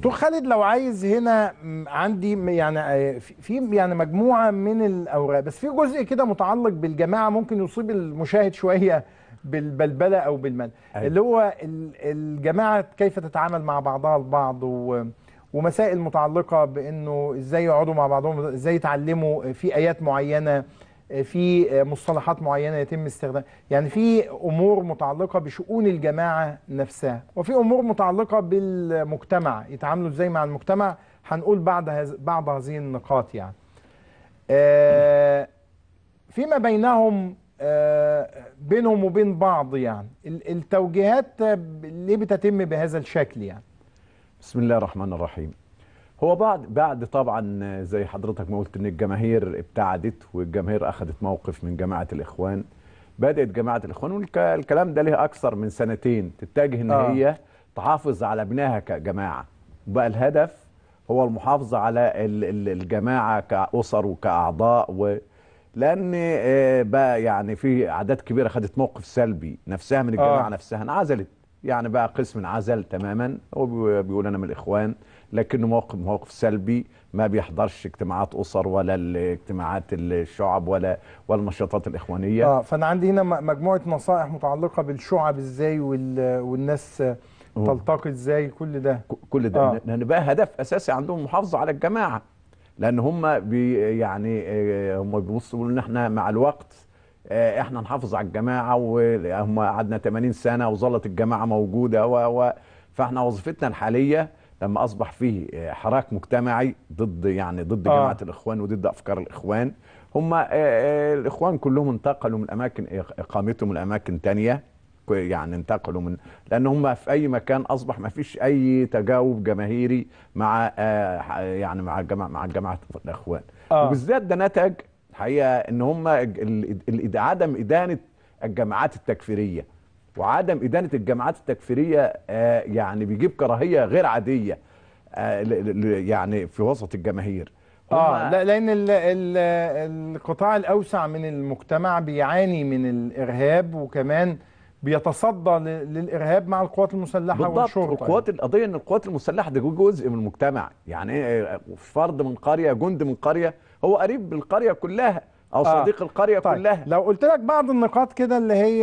دكتور خالد لو عايز هنا عندي يعني آه، في يعني مجموعه من الاوراق بس في جزء كده متعلق بالجماعه ممكن يصيب المشاهد شويه بالبلبله او بالمن أيوة. اللي هو الجماعه كيف تتعامل مع بعضها البعض و ومسائل متعلقه بانه ازاي يقعدوا مع بعضهم ازاي يتعلموا في ايات معينه آه، في آه، مصطلحات معينه يتم استخدام يعني في امور متعلقه بشؤون الجماعه نفسها وفي امور متعلقه بالمجتمع يتعاملوا ازاي مع المجتمع هنقول بعد هز... بعض هذه النقاط يعني آه فيما بينهم آه بينهم وبين بعض يعني التوجيهات آه، ليه بتتم بهذا الشكل يعني بسم الله الرحمن الرحيم هو بعد بعد طبعا زي حضرتك ما قلت ان الجماهير ابتعدت والجماهير اخذت موقف من جماعه الاخوان بدات جماعه الاخوان والكلام ده ليه اكثر من سنتين تتجه ان آه. هي تحافظ على ابنائها كجماعه بقى الهدف هو المحافظه على الجماعه كاسر وكاعضاء و لان آه، بقى يعني في اعداد كبيره خدت موقف سلبي نفسها من الجماعه آه. نفسها انعزلت يعني بقى قسم انعزل تماما وبيقول انا من الاخوان لكنه موقف موقف سلبي ما بيحضرش اجتماعات اسر ولا الاجتماعات الشعب ولا ولا النشاطات الاخوانيه اه فانا عندي هنا مجموعه نصائح متعلقه بالشعب ازاي والناس تلتقي ازاي كل ده كل ده آه. لان بقى هدف اساسي عندهم المحافظه على الجماعه لان هم بي يعني آه، هم بيبصوا بيقولوا ان احنا مع الوقت آه، احنا نحافظ على الجماعه وهم قعدنا 80 سنه وظلت الجماعه موجوده و, و فاحنا وظيفتنا الحاليه لما اصبح فيه آه، حراك مجتمعي ضد يعني ضد آه. جماعه الاخوان وضد افكار الاخوان هم آه، آه، الاخوان كلهم انتقلوا من اماكن اقامتهم لاماكن تانية يعني انتقلوا من لان هم في اي مكان اصبح ما فيش اي تجاوب جماهيري مع يعني مع الجماعه مع جماعه الاخوان آه. وبالذات ده نتج الحقيقه ان هم عدم ادانه الجماعات التكفيريه وعدم إدانة الجماعات التكفيرية آه، يعني بيجيب كراهية غير عادية آه، يعني في وسط الجماهير اه لا لان الـ الـ القطاع الاوسع من المجتمع بيعاني من الارهاب وكمان بيتصدى للارهاب مع القوات المسلحه بالضبط والشرطه يعني. القوات القضيه ان القوات المسلحه ده جزء من المجتمع يعني آه، فرد من قريه جند من قريه هو قريب بالقريه كلها او آه. صديق القريه طيب. كلها لو قلت لك بعض النقاط كده اللي هي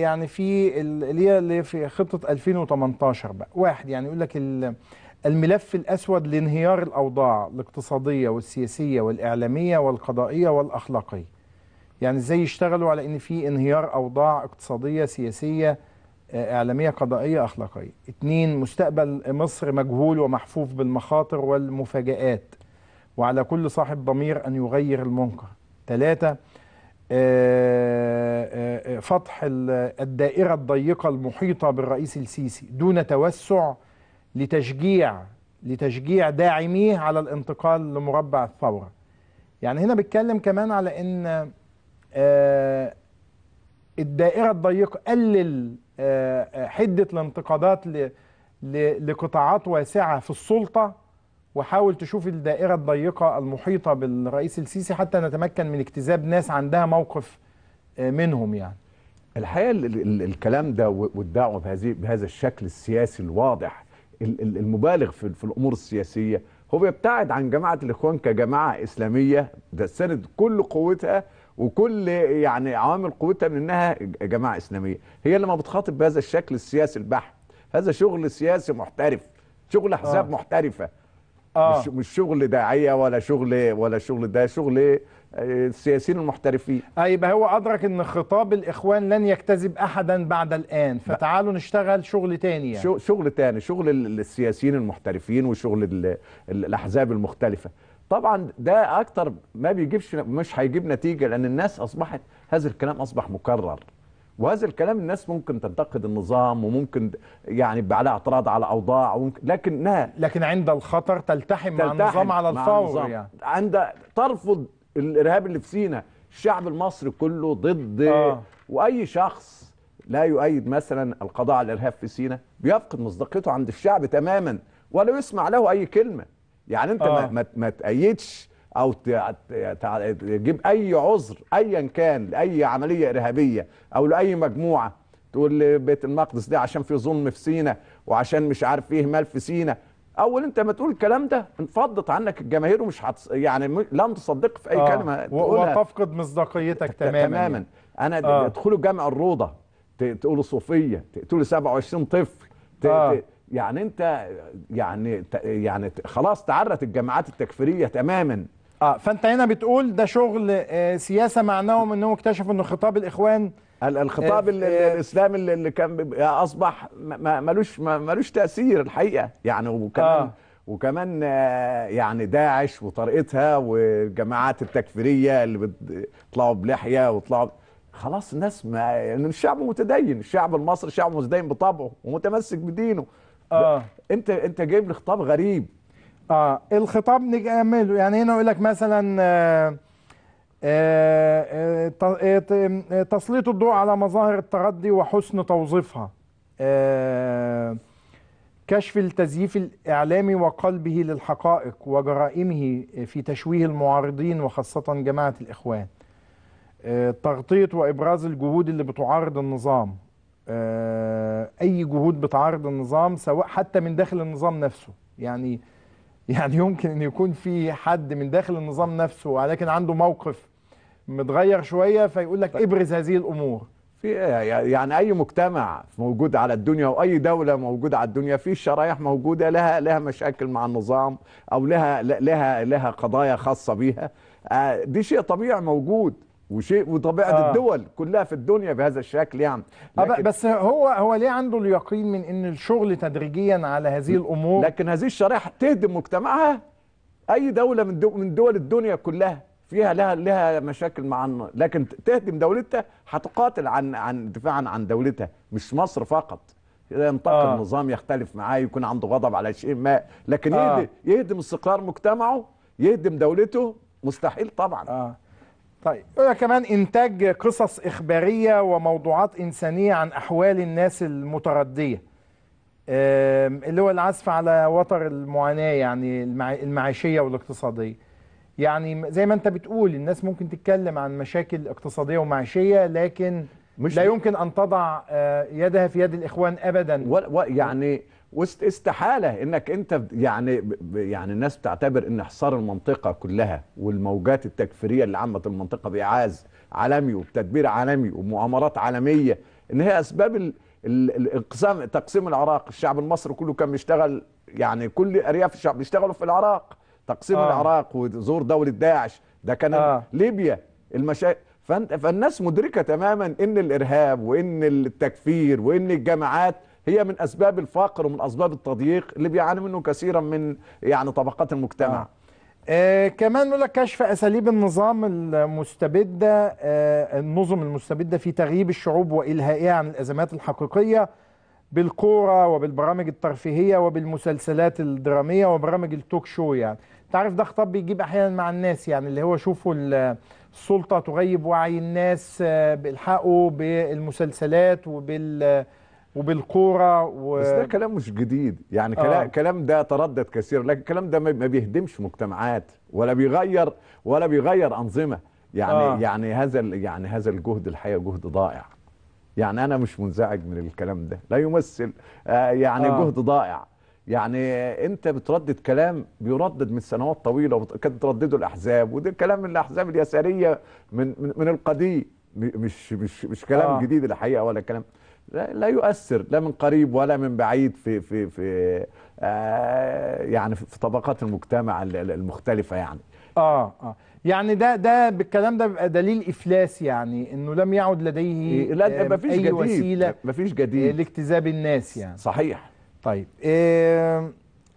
يعني في اللي هي اللي في خطه 2018 بقى واحد يعني يقول لك الملف الاسود لانهيار الاوضاع الاقتصاديه والسياسيه والاعلاميه والقضائيه والاخلاقيه يعني ازاي يشتغلوا على ان في انهيار اوضاع اقتصاديه سياسيه آه، إعلامية قضائية أخلاقية اتنين مستقبل مصر مجهول ومحفوف بالمخاطر والمفاجآت وعلى كل صاحب ضمير أن يغير المنكر ثلاثة آه، آه، آه، فتح الدائرة الضيقة المحيطة بالرئيس السيسي دون توسع لتشجيع لتشجيع داعميه على الانتقال لمربع الثورة يعني هنا بتكلم كمان على ان الدائرة الضيقة قلل حدة الانتقادات لقطاعات واسعة في السلطة وحاول تشوف الدائرة الضيقة المحيطة بالرئيس السيسي حتى نتمكن من اجتذاب ناس عندها موقف آه، منهم يعني الحقيقة الكلام ده والدعوة بهذه بهذا الشكل السياسي الواضح المبالغ في, في الأمور السياسية هو بيبتعد عن جماعة الإخوان كجماعة إسلامية ده كل قوتها وكل يعني عوامل قوتها من انها جماعه اسلاميه هي لما بتخاطب بهذا الشكل السياسي البحت هذا شغل سياسي محترف شغل حساب آه. محترفه آه. مش مش شغل داعيه ولا شغل ولا شغل ده شغل آه، السياسيين المحترفين اي آه، يبقى هو ادرك ان خطاب الاخوان لن يكتذب احدا بعد الان فتعالوا نشتغل شغل تاني يعني. شغل تاني شغل السياسيين المحترفين وشغل الاحزاب المختلفه طبعا ده اكتر ما بيجيبش مش هيجيب نتيجه لان الناس اصبحت هذا الكلام اصبح مكرر وهذا الكلام الناس ممكن تنتقد النظام وممكن يعني على اعتراض على اوضاع وممكن لكنها لكن عند الخطر تلتحم, تلتحم مع النظام على الفور يعني عند ترفض الارهاب اللي في سينا الشعب المصري كله ضد آه. واي شخص لا يؤيد مثلا القضاء على الارهاب في سينا بيفقد مصداقيته عند الشعب تماما ولا يسمع له اي كلمه يعني انت آه. ما, ما تأيدش او تجيب اي عذر ايا كان لاي عمليه ارهابيه او لاي مجموعه تقول لبيت المقدس ده عشان في ظلم في سينا وعشان مش عارف ايه مال في سينا اول انت ما تقول الكلام ده انفضت عنك الجماهير ومش هتص... يعني لن تصدق في اي آه كلمه تقولها وتفقد مصداقيتك تماما يعني. تماما انا آه تدخلوا جامع الروضه تقولوا صوفيه تقتلوا 27 طفل ت... آه يعني انت يعني يعني خلاص تعرت الجماعات التكفيريه تماما اه فانت هنا بتقول ده شغل آه، سياسه معناهم انهم اكتشفوا ان خطاب الاخوان الخطاب آه، آه، الاسلامي اللي كان اصبح ملوش ملوش تاثير الحقيقه يعني وكمان آه. وكمان يعني داعش وطريقتها والجماعات التكفيريه اللي بيطلعوا بلحيه ويطلعوا خلاص الناس ما يعني الشعب متدين الشعب المصري شعب متدين بطبعه ومتمسك بدينه اه انت انت جايب لي خطاب غريب اه الخطاب نعمله آه، يعني هنا يقول لك مثلا آه، آه، تسليط الضوء على مظاهر التردي وحسن توظيفها كشف التزييف الإعلامي وقلبه للحقائق وجرائمه في تشويه المعارضين وخاصة جماعة الإخوان تغطية وإبراز الجهود اللي بتعارض النظام أي جهود بتعارض النظام سواء حتى من داخل النظام نفسه يعني يعني يمكن ان يكون في حد من داخل النظام نفسه ولكن عنده موقف متغير شويه فيقول لك طيب. ابرز هذه الامور في آه، يعني اي مجتمع موجود على الدنيا واي دوله موجوده على الدنيا في شرايح موجوده لها لها مشاكل مع النظام او لها لها لها قضايا خاصه بيها آه، دي شيء طبيعي موجود وشيء وطبيعه آه. الدول كلها في الدنيا بهذا الشكل يعني لكن بس هو هو ليه عنده اليقين من ان الشغل تدريجيا على هذه الامور لكن هذه الشرائح تهدم مجتمعها اي دوله من دول من دول الدنيا كلها فيها لها لها مشاكل مع لكن تهدم دولتها هتقاتل عن عن دفاعا عن دولتها مش مصر فقط ينتقل آه. النظام يختلف معاه يكون عنده غضب على شيء ما لكن آه. يهدم, يهدم استقرار مجتمعه يهدم دولته مستحيل طبعا آه. طيب هنا كمان إنتاج قصص إخبارية وموضوعات إنسانية عن أحوال الناس المتردية اللي هو العزف على وتر المعاناة يعني المعيشية والاقتصادية يعني زي ما أنت بتقول الناس ممكن تتكلم عن مشاكل اقتصادية ومعيشية لكن مش لا يمكن أن تضع آه، يدها في يد الإخوان أبدا و... و... يعني واستحاله انك انت يعني يعني الناس بتعتبر ان حصار المنطقه كلها والموجات التكفيريه اللي عمت المنطقه باعاز عالمي وبتدبير عالمي ومؤامرات عالميه ان هي اسباب الانقسام تقسيم العراق الشعب المصري كله كان بيشتغل يعني كل ارياف الشعب بيشتغلوا في العراق تقسيم آه. العراق وزور دوله داعش ده كان آه. ليبيا المشاكل فالناس مدركه تماما ان الارهاب وان التكفير وان الجماعات هي من اسباب الفقر ومن اسباب التضييق اللي بيعاني منه كثيرا من يعني طبقات المجتمع آه. آه كمان نقول لك كشف اساليب النظام المستبده آه النظم المستبده في تغييب الشعوب والهائها عن الازمات الحقيقيه بالكوره وبالبرامج الترفيهيه وبالمسلسلات الدراميه وبرامج التوك شو يعني تعرف ده خطاب بيجيب احيانا مع الناس يعني اللي هو شوفوا السلطه تغيب وعي الناس آه، بالحقوا بالمسلسلات وبال وبالكوره و... بس ده كلام مش جديد يعني كلام آه. كلام ده تردد كثير لكن الكلام ده ما بيهدمش مجتمعات ولا بيغير ولا بيغير انظمه يعني آه. يعني هذا يعني هذا الجهد الحقيقه جهد ضائع يعني انا مش منزعج من الكلام ده لا يمثل آه يعني آه. جهد ضائع يعني انت بتردد كلام بيردد من سنوات طويله وكانت تردده الاحزاب وده كلام الاحزاب اليساريه من من, من القديم مش مش مش كلام آه. جديد الحقيقه ولا كلام لا يؤثر لا من قريب ولا من بعيد في في في آه، يعني في طبقات المجتمع المختلفه يعني اه اه يعني ده ده بالكلام ده بيبقى دليل افلاس يعني انه لم يعد لديه إيه، لا آه، مفيش اي جديد وسيله مفيش جديد آه، لاجتذاب الناس يعني صحيح طيب إيه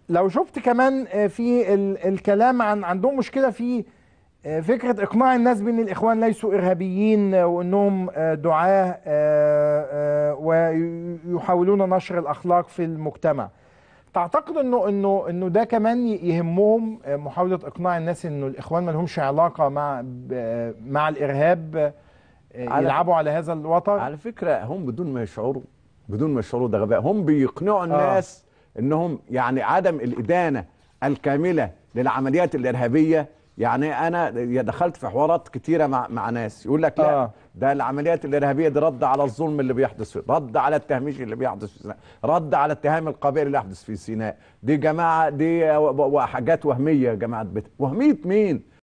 لو شفت كمان في الكلام عن عندهم مشكله في آه، فكرة إقناع الناس بأن الإخوان ليسوا إرهابيين آه، وأنهم آه، دعاة ويحاولون نشر الأخلاق في المجتمع تعتقد انه انه انه ده كمان يهمهم محاوله اقناع الناس انه الاخوان ما لهمش علاقه مع مع الارهاب يلعبوا على هذا الوتر على فكره هم بدون ما يشعروا بدون ما يشعروا ده غباء هم بيقنعوا الناس آه. انهم يعني عدم الادانه الكامله للعمليات الارهابيه يعني انا دخلت في حوارات كتيره مع مع ناس يقول لك لا آه. ده العمليات الارهابيه دي رد على الظلم اللي بيحدث فيه رد على التهميش اللي بيحدث في سيناء رد على اتهام القبائل اللي يحدث في سيناء دي جماعه دي حاجات وهميه يا جماعه بت... وهميه مين